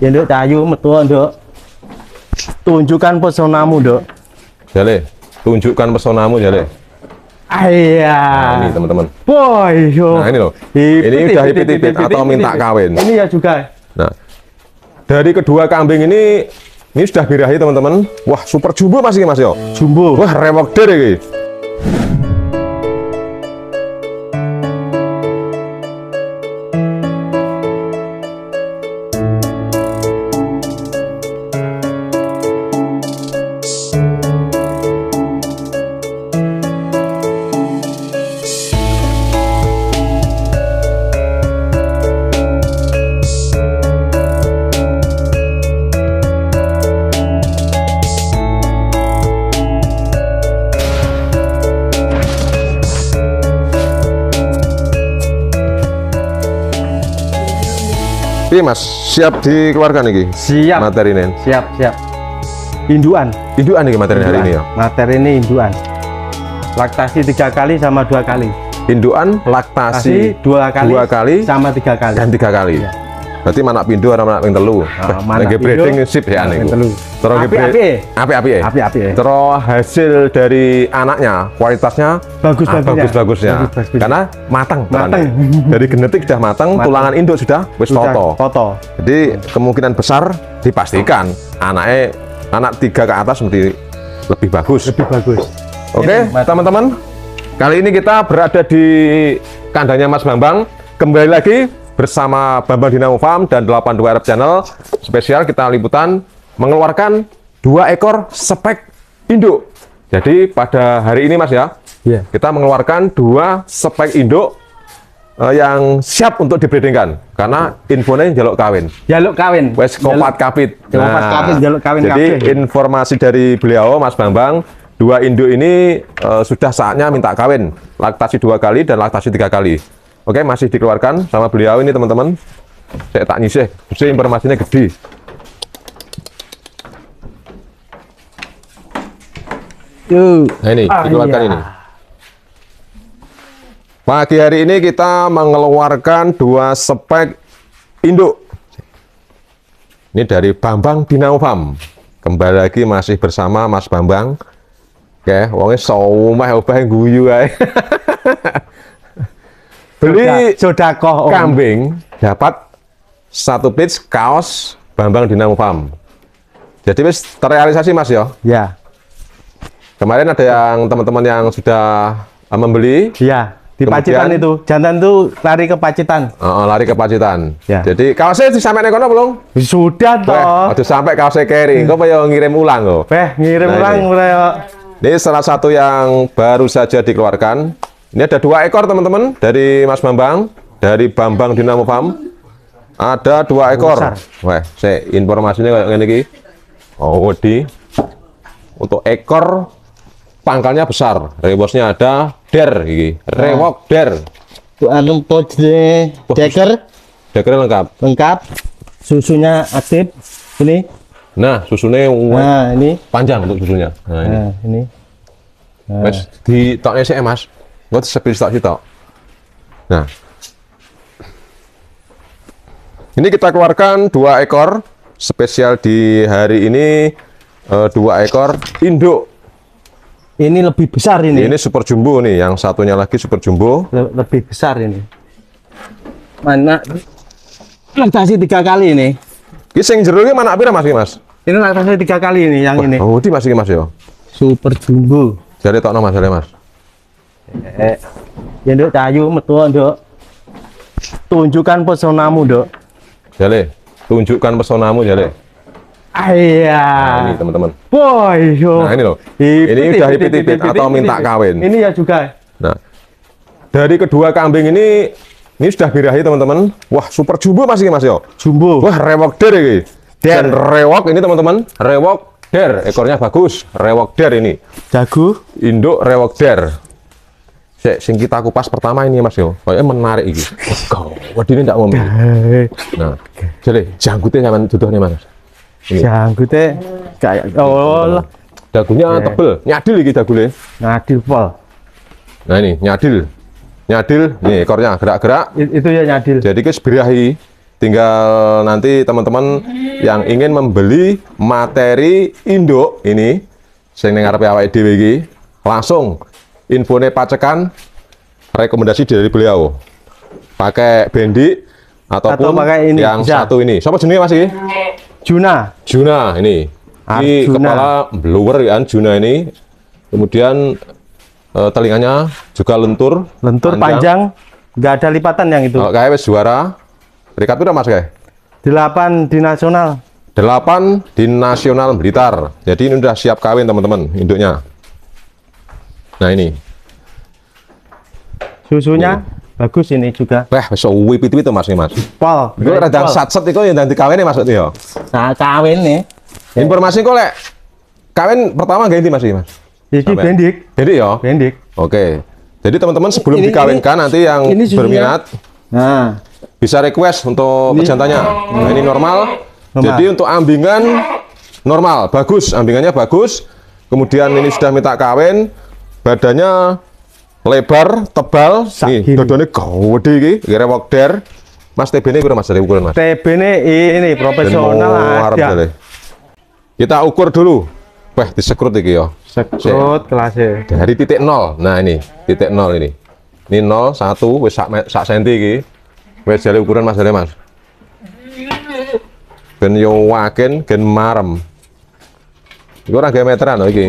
Ya Nduk Cayu metu Nduk. Tunjukkan pesonamu Nduk. Jale, tunjukkan pesonamu Jale. Iya. Nah, ini teman-teman. Boy, yo. Nah, ini loh. Hipit, ini udah hipit-hipit atau minta kawin. Ini ya juga. Nah, dari kedua kambing ini ini sudah birahi teman-teman. Wah, super jumbo masih Mas yo. Jumbo. Wah, remok deh iki. Mas, siap dikeluarkan nih, Siap. Materi ini. Siap, siap. Induan. Induan nih materi hari ini ya. Materi ini induan. Laktasi tiga kali sama dua kali. Induan, laktasi dua kali, kali sama tiga kali. Dan tiga kali. Ya. Berarti mana pindho ana mana ping telu. Nek breeding sip ya nih terus api-api. Api-api. Ya? Api-api. Cara ya. hasil dari anaknya, kualitasnya bagus-bagusnya. Ah, ya. bagus bagus. Karena matang. Matang. Dari genetik sudah matang, tulangan induk sudah wis toto. Toto. Jadi kemungkinan besar dipastikan anaknya anak tiga ke atas mesti lebih bagus. Lebih bagus. Oke, teman-teman. Kali ini kita berada di kandangnya Mas Bambang. Kembali lagi bersama Bambang Dinamo Farm dan 82 Arab Channel spesial kita liputan mengeluarkan dua ekor spek induk. Jadi pada hari ini Mas ya, yeah. kita mengeluarkan dua spek induk uh, yang siap untuk dibredingkan karena infonya jaluk kawin. Jaluk kawin. Wes kopat kapit. Nah, kopat kapit jaluk kawin. Jadi kapit. informasi dari beliau Mas Bambang dua induk ini uh, sudah saatnya minta kawin laktasi dua kali dan laktasi tiga kali Oke, masih dikeluarkan sama beliau ini teman-teman. Saya tak nyisih, sih informasinya gede. Yuk. Nah ini ah, dikeluarkan iya. ini. Pagi hari ini kita mengeluarkan dua spek induk. Ini dari Bambang Dinaufam. Kembali lagi masih bersama Mas Bambang. Oke, wongnya sawumah, obah guyu beli sodakoh kambing dapat satu pitch kaos Bambang Dinamo Farm. Jadi wis terrealisasi Mas ya. Ya. Kemarin ada yang teman-teman yang sudah eh, membeli. Iya. Di Pacitan itu, jantan tuh lari ke Pacitan. Uh, lari ke Pacitan. Ya. Jadi kaosnya sampai nekono belum? Sudah toh. Aduh sampai kaosnya carry. Kok payo ya ngirim ulang kok? Eh, ngirim nah, ulang ini. Ya. Ini salah satu yang baru saja dikeluarkan. Ini ada dua ekor teman-teman dari Mas Bambang, dari Bambang Dinamo Farm. Ada dua ekor. Wah, saya informasinya kayak gini ki. Oh, di untuk ekor pangkalnya besar, Reboisnya ada der iki. Rewok ah. der. Bu anu de deker. Deker lengkap. Lengkap. Susunya aktif. Ini. Nah, susunya nah, ini panjang untuk susunya. Nah, ini. Nah, ini. Nah. Mas, di toknya sih, Mas. Agora deixa page tak kita. Nah. Ini kita keluarkan dua ekor spesial di hari ini e, dua ekor induk. Ini lebih besar ini. Ini super jumbo nih, yang satunya lagi super jumbo. lebih besar ini. Mana? Lantasi tiga kali ini. Ini sing mana pira Mas iki Mas? Ini lantasi tiga kali ini yang Wah, ini. Oh, di Mas ini Mas ya. Super jumbo. Jadi tokno Mas, jare Mas. Eh, eh. Ya Nduk Cayu metu Nduk. Tunjukkan pesonamu Nduk. Jale, tunjukkan pesonamu Jale. Ah, iya. Nah, ini teman-teman. Boy, yo. Nah, ini loh. ini udah hipit, atau minta kawin. Ini ya juga. Nah, dari kedua kambing ini ini sudah birahi teman-teman. Wah, super jumbo masih Mas yo. Jumbo. Wah, rewok der ini. Der. Dan rewok ini teman-teman, rewok der ekornya bagus, rewok der ini. Jago. Induk rewok der. Sek, sing kita kupas pertama ini Mas yo. Kayaknya menarik iki. Kau, nah, ini ndak ngombe. Ya- oh, nah, jadi janggutnya sampean duduhne Mas. Ini. Janggutnya kayak oh. Dagunya okay. tebel, nyadil iki dagule. Nyadil pol. Nah ini nyadil. Nyadil, nih ekornya gerak-gerak. It, itu ya nyadil. Jadi ke sebirahi tinggal nanti teman-teman yang ingin membeli materi induk ini sing ning ngarepe awake dhewe iki langsung infone pacekan rekomendasi dari beliau pakai bendi ataupun Atau pakai ini, yang satu ini siapa jenisnya mas ini Juna Juna ini ah, ini Arjuna. kepala blower ya Juna ini kemudian e, telinganya juga lentur lentur panjang nggak ada lipatan yang itu oh, kayak juara mereka itu mas kayak delapan di nasional delapan di nasional Blitar jadi ini udah siap kawin teman-teman induknya Nah ini. Susunya ini. bagus ini juga. Wah, so uwi pitu itu mas ini mas. Pol. Gue yang sat-sat itu yang nanti kawin nih ya, maksudnya ya. Nah kawin nih. Informasi kok lek kawin pertama ganti mas ini mas. Iki iya, bendik. Jadi ya. Bendik. Oke. Jadi teman-teman sebelum ini, dikawinkan ini, nanti yang ini berminat. Nah. Bisa request untuk pejantannya. Nah, ini normal. normal. Jadi untuk ambingan normal, bagus, ambingannya bagus. Kemudian ini sudah minta kawin, badannya lebar, tebal, nih, dodone gede iki, kira wekder. Mas TB ini kira Mas dari ukuran Mas. TB ini ini profesional aja. Kita ukur dulu. Wah, disekrut iki ya. Sekrut kelas e. Dari titik 0. Nah, ini titik 0 ini. Ini 0 1 wis sak, sak senti iki. Wis jare ukuran Mas dari Mas. Ben yo waken gen marem. Iku ora gawe meteran lho iki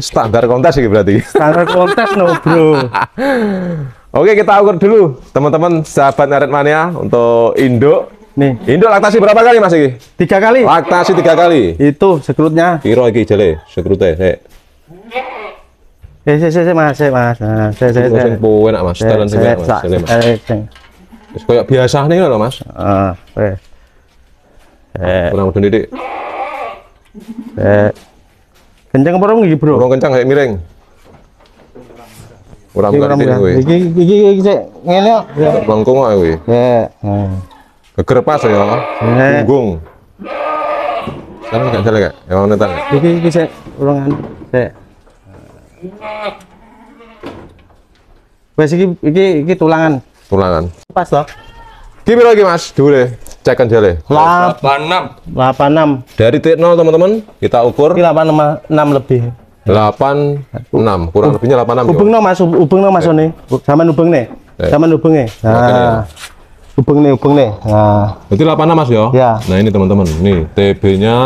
standar kontes sih berarti. Standar kontes no bro. Oke kita ukur dulu teman-teman sahabat Mania untuk Indo. Nih. Indo laktasi berapa kali mas Iki? Tiga kali. Laktasi tiga kali. Itu sekrutnya. Kiro lagi jele sekrutnya. Sek. Eh, sek, eh, mas, eh, mas, saya, sek, saya. Sing puwen mas, tenan sing mas, sek, Wis koyo biasa nih lho mas. Heeh. Ah, eh. Kurang udan didik. Eh. Kenceng apa ora Bro? Ora kenceng kayak miring. Ora ngerti iya, miring Iki iki iki sik ngene kok. Iya, Bengkung ae Ya. Iya. Geger pas ya. Punggung. Kan nggak jelek gak? Emang ya, netan. Iki iki sik ulangan. Sik. Wes iki iki tulangan. Tulangan. Pas loh. Kipir lagi mas? Dule, cek dele. 86. 86. Dari titik 0 teman-teman, kita ukur. 86 lebih. 86, kurang U lebihnya 86. Ubeng no mas, ubeng no mas ini. Eh. Sama ubeng nih. Eh. Sama ubeng nih. Nah. Ubeng nih, ubeng nih. Nah. Berarti 86 mas yo. Ya. Nah ini teman-teman, nih TB-nya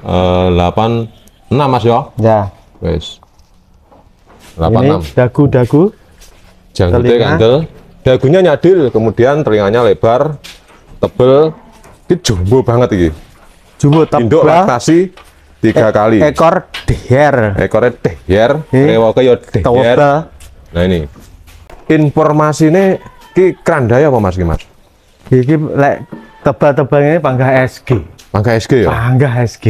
eh, 86 mas yo. Ya. Wes. 86. Ini dagu-dagu. Jangan gede kandel dagunya nyadil kemudian telinganya lebar tebel ini jumbo banget ini jumbo tebal induk laktasi tiga e kali ekor deher ekornya deher rewoke ya deher nah ini informasi ini keranda ya apa mas mas ini tebal-tebalnya panggah SG panggah SG ya panggah SG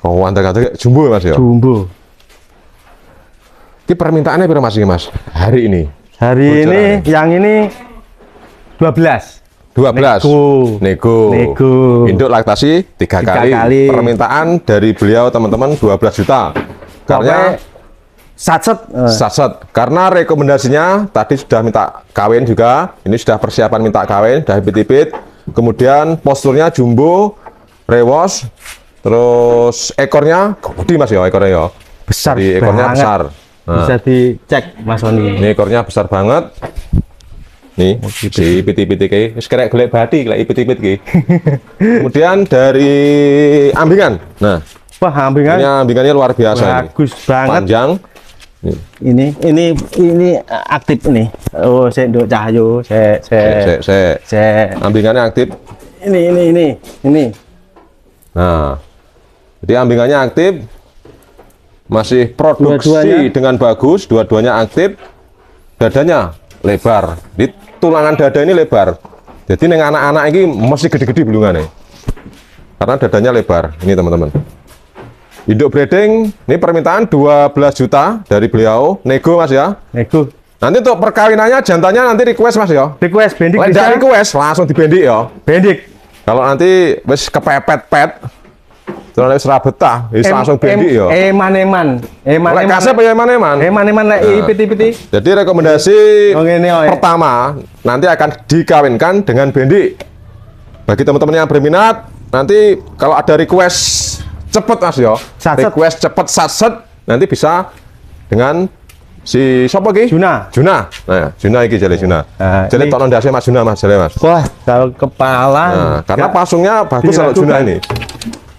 oh Anda kata jumbo mas ya jumbo ini permintaannya berapa mas mas hari ini Hari Bocor ini hari. yang ini 12. 12. Nego. Nego. Nego. Induk laktasi tiga kali. kali. Permintaan dari beliau teman-teman 12 juta. Karena satset. Eh. Satset. Karena rekomendasinya tadi sudah minta kawin juga. Ini sudah persiapan minta kawin, sudah bibit-bibit. Kemudian posturnya jumbo, rewos, terus ekornya gede Mas ya ekornya ya. Besar. Jadi ekornya banget. besar. Nah. Bisa dicek Mas Oni. Ini ekornya besar banget. Nih, di piti-piti kayak wis kerek golek bati kayak piti-piti kayak. Kemudian dari ambingan. Nah, Wah, ambingan. Ini ambingannya luar biasa Bagus ini. banget. Panjang. Ini ini ini aktif nih Oh, saya do cahyo, saya saya saya saya. Ambingannya aktif. Ini ini ini ini. Nah. Jadi ambingannya aktif, masih produksi dua dengan bagus, dua-duanya aktif, dadanya lebar. Di tulangan dada ini lebar. Jadi neng anak-anak ini masih gede-gede belungannya. Karena dadanya lebar. Ini teman-teman. Induk breeding, ini permintaan 12 juta dari beliau. Nego mas ya? Nego. Nanti untuk perkawinannya jantannya nanti request mas ya? Request, bendik Lain bisa? request, langsung di bendik ya? Bendik. Kalau nanti wis kepepet-pet, Terus wis ora betah, wis langsung bendik ya. Eman-eman. Eman-eman. Lek kasep ya eman-eman. Eman-eman lek nah. ipit-ipiti. Jadi rekomendasi oh, pertama nanti akan dikawinkan dengan bendik. Bagi teman-teman yang berminat, nanti kalau ada request cepet Mas yo. Ya. Request cepet saset, nanti bisa dengan si siapa ki? Juna. Juna. Nah, Juna iki jale Juna. jadi eh, eh, jale tok ndase Mas Juna Mas jale Mas. Wah, kalau kepala. Nah, karena pasungnya bagus kalau Juna ini.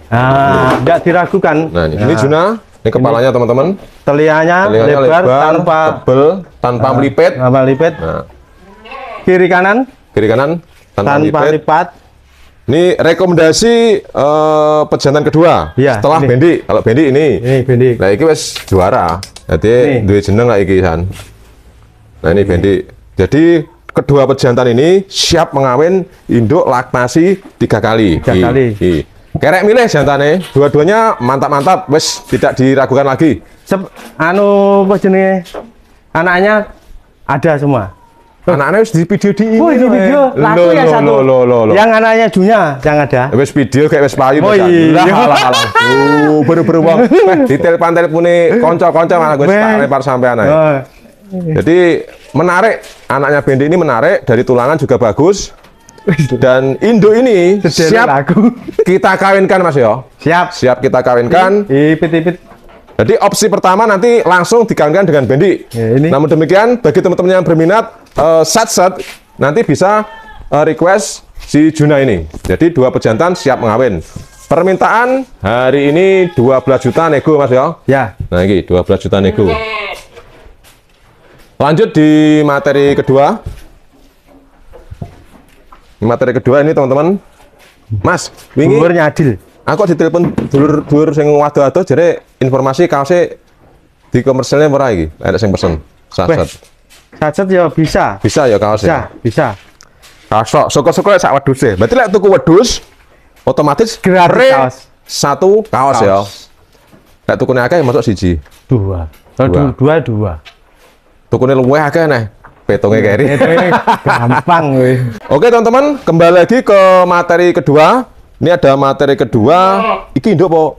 Ah, tidak nah. diragukan. Nah, ini, nah. ini Juna, ini kepalanya teman-teman. Telinganya, telianya lebar, lebar tanpa bel tanpa melipet. Ah, melipet. Tanpa melipet. Nah. Kiri kanan? Kiri kanan tanpa, tanpa melipet. lipat. Ini rekomendasi uh, pejantan kedua. Ya, setelah ini. Bendi, kalau Bendi ini. Ini Bendi. Lah iki wis juara. Jadi duit jeneng lah iki San. Nah ini, ini. Bendi. Jadi kedua pejantan ini siap mengawin induk laktasi tiga kali. Tiga kali. I, I. Kerek milih jantane, dua-duanya mantap-mantap, wes tidak diragukan lagi. Sep, anu apa Anaknya ada semua. Anaknya harus di video di oh, ini. Oh, di video. Laku ya satu. Lo, lo, lo, Yang anaknya Junya yang ada. Ya, wes video kayak wes payu Oh iya. Lah lah uh, Oh, bang beru wong. pantai telepone konco-konco mana gue lepar sampai anaknya. Jadi menarik anaknya Bendi ini menarik dari tulangan juga bagus dan Indo ini Sederhana siap aku. kita kawinkan Mas yo. Siap. Siap kita kawinkan. Ipit ipit. Jadi opsi pertama nanti langsung dikawinkan dengan bendi. Ya, ini. Namun demikian bagi teman-teman yang berminat eh, set-set nanti bisa uh, request si Juna ini. Jadi dua pejantan siap mengawin. Permintaan hari ini 12 juta nego Mas ya. Ya. Nah ini 12 juta nego. Lanjut di materi kedua materi kedua ini teman-teman Mas wingi dulur nyadil aku ditelepon dulur dulur sing waduh-waduh jadi informasi kaosnya di komersilnya murah iki ada sing pesen Sajet. Sajet ya bisa bisa ya kaosnya bisa bisa kaos sok syukur sak wedhus e berarti lek tuku wedhus otomatis gratis kaos satu kaos, ya. kaos. ya lek tukune akeh masuk siji dua dua dua, dua. tukune luwih akeh neh petongnya iya, kayak ini gampang weh. oke teman-teman kembali lagi ke materi kedua ini ada materi kedua iki induk po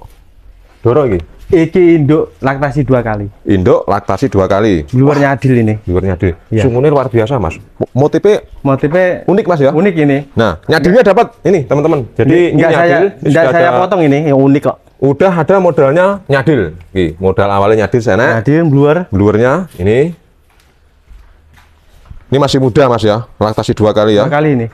doro iki iki induk laktasi dua kali induk laktasi dua kali luarnya adil ini luarnya adil ya. sungguhnya luar biasa mas motifnya motifnya unik mas ya unik ini nah nyadilnya dapat ini teman-teman jadi enggak saya enggak saya potong ini yang unik kok udah ada modalnya nyadil Oke, modal awalnya nyadil sana nyadil bluer bluernya ini ini masih muda mas ya, laktasi dua kali ya. Dua kali ini.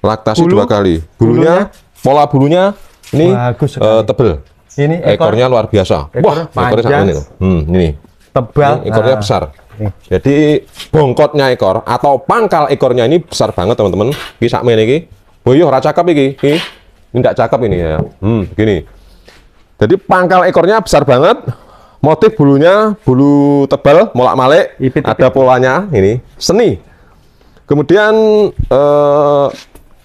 Laktasi Bulu, dua kali. Bulunya, bulunya, pola bulunya ini bagus uh, tebel. Ini ekor, ekornya luar biasa. Ekor Wah, panjang, ekornya sama ini. Hmm, ini. Tebal. Ini ekornya nah. besar. Ini. Jadi bongkotnya ekor atau pangkal ekornya ini besar banget teman-teman. Bisa main ini. Boyo ora cakep ini. Ini tidak cakep ini ya. Hmm, begini. Jadi pangkal ekornya besar banget, motif bulunya bulu tebal molak-malik ipit, ada polanya ini seni kemudian eh,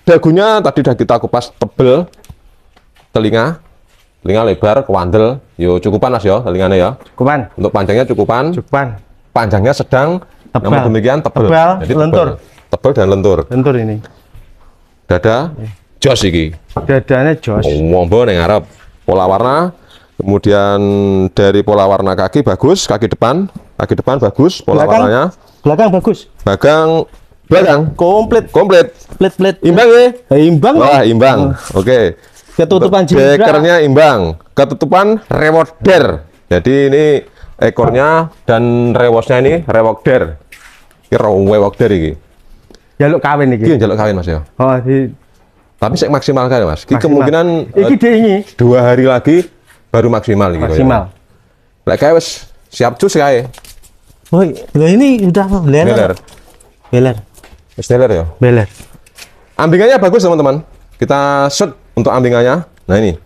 dagunya tadi sudah kita kupas tebel telinga telinga lebar kewandel yo cukupan mas yo telinganya ya cukupan untuk panjangnya cukupan cukupan panjangnya sedang tebal. namun demikian tebal, tebal jadi lentur tebal, dan lentur lentur ini dada iya. Josh iki dadanya josh. ngombo yang Arab pola warna Kemudian dari pola warna kaki bagus, kaki depan, kaki depan bagus, pola belakang, warnanya. Belakang bagus. Belakang belakang komplit komplit komplit komplit imbang ya imbang ya? wah imbang oh. oke okay. ketutupan bekernya imbang ketutupan rewarder jadi ini ekornya dan rewosnya ini rewarder kira rewarder ini jaluk kawin ini jaluk kawin mas ya oh di... tapi saya maksimalkan mas Maksimal. kemungkinan kemungkinan eh, ini dua hari lagi baru maksimal gitu ya. maksimal ya. lek kayak wis siap cus kae woi ini udah beler beler beler wis beler ya beler ambingannya bagus teman-teman kita shoot untuk ambingannya nah ini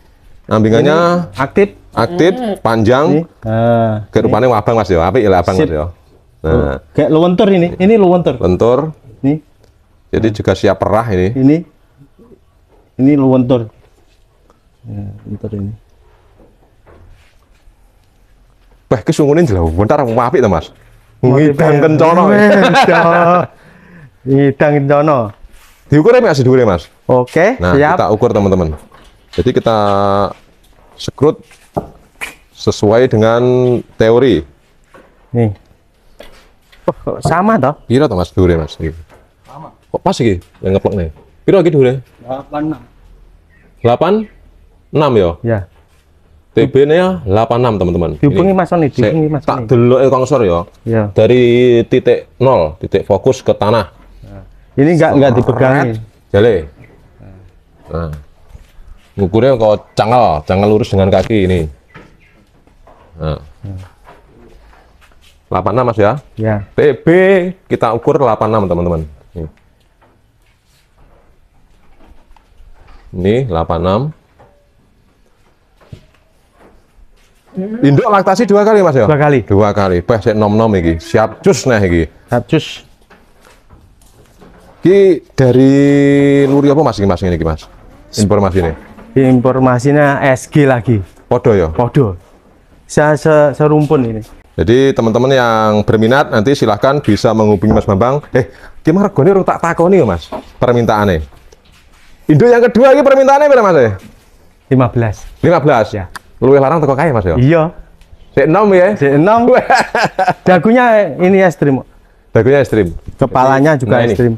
ambingannya ini aktif aktif hmm. panjang nah, ke rupanya abang mas ya apik ya abang mas ya oh, nah kayak luwentur ini ini luwentur lentur ini jadi juga siap perah ini ini ini luwentur ya, ini sungguh ini jlawon bentar apik to Mas ngidang iya. kencono. Iya. ngidang kencono. diukur ya sedulure ya, Mas oke nah, siap kita ukur teman-teman jadi kita sekrut sesuai dengan teori nih oh, sama toh Kira toh Mas ya Mas sama kok pas sih, yang ngeplok nih Kira ya? Delapan enam. Delapan enam ya ya TB nya 86 teman-teman. Dihubungi Mas Sony, dihubungi Mas Sony. Tak delok ya kongsor ya. Iya. Dari titik nol, titik fokus ke tanah. Nah. Ini enggak enggak dipegangi. Jale. Nah. Ngukurnya kok canggal, canggal lurus dengan kaki ini. Nah. nah. 86 Mas ya? Iya. TB kita ukur 86 teman-teman. Ini 86 Induk laktasi dua kali mas ya? Dua kali. Dua kali. Bah, saya nom nom lagi. Siap cus nah lagi. Siap cus. Ki dari luar apa mas mas ini mas? Informasi ini. Informasinya SG lagi. Podo ya? Podo. Saya se serumpun ini. Jadi teman-teman yang berminat nanti silahkan bisa menghubungi Mas Bambang. Eh, gimana gue nih tak takon nih Mas permintaannya. Induk yang kedua ini permintaannya berapa Mas? 15. Eh? 15 ya. Luwih larang teko kae Mas ya? Iya. Sik enom ya? Sik enom. Dagunya ini ekstrim. Dagunya ekstrim. Kepalanya nah, juga nah, ekstrim.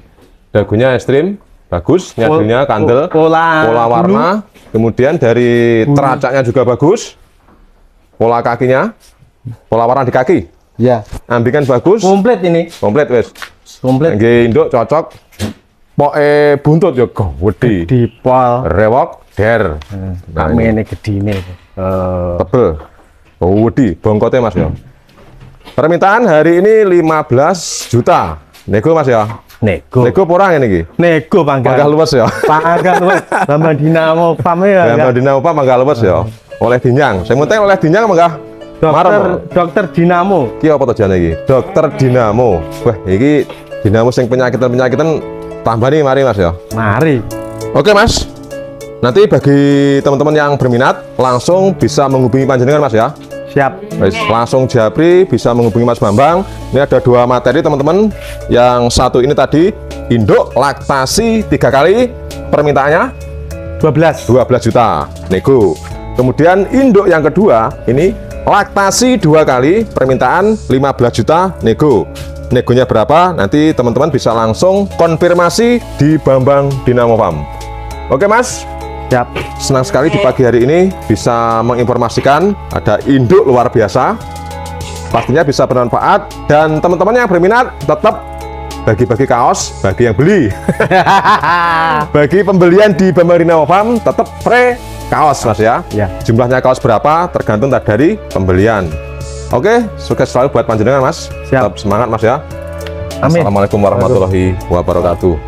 Dagunya ekstrim, bagus, nyadunya kandel, pola, pola warna, bulu. kemudian dari teracaknya juga bagus, pola kakinya, pola warna di kaki. Ya. Ambikan bagus. Komplit ini. Komplit wes. Komplit. Nggih induk cocok. Poke buntut ya gede. di pol. Rewok der. Hmm. Nah, ini gedine. Eh, tebel oh, wedi bongkotnya mas ya permintaan hari ini 15 juta nego mas ya nego nego porang ini ki nego pangkal pangkal luas ya pangkal luas Nama dinamo pam ya Nama dinamo pam pangkal luas ya oleh dinyang saya penting oleh dinyang mangga dokter Marem, ya? dokter dinamo ki apa tujuan ini dokter dinamo wah ini dinamo yang penyakitan penyakitan tambah nih mari mas ya mari oke mas nanti bagi teman-teman yang berminat langsung bisa menghubungi panjenengan mas ya siap Wais, langsung Japri bisa menghubungi Mas Bambang ini ada dua materi teman-teman yang satu ini tadi induk laktasi tiga kali permintaannya 12 12 juta nego kemudian induk yang kedua ini laktasi dua kali permintaan 15 juta nego negonya berapa nanti teman-teman bisa langsung konfirmasi di Bambang Dinamo Farm oke mas Yap. Senang sekali di pagi hari ini bisa menginformasikan ada induk luar biasa. Pastinya bisa bermanfaat dan teman-teman yang berminat tetap bagi-bagi kaos bagi yang beli. bagi pembelian di Bamarina Farm tetap pre kaos Mas ya. ya. Jumlahnya kaos berapa tergantung dari pembelian. Oke, sukses selalu buat panjenengan Mas. Siap. Tetap semangat Mas ya. Amin. Assalamualaikum warahmatullahi wabarakatuh.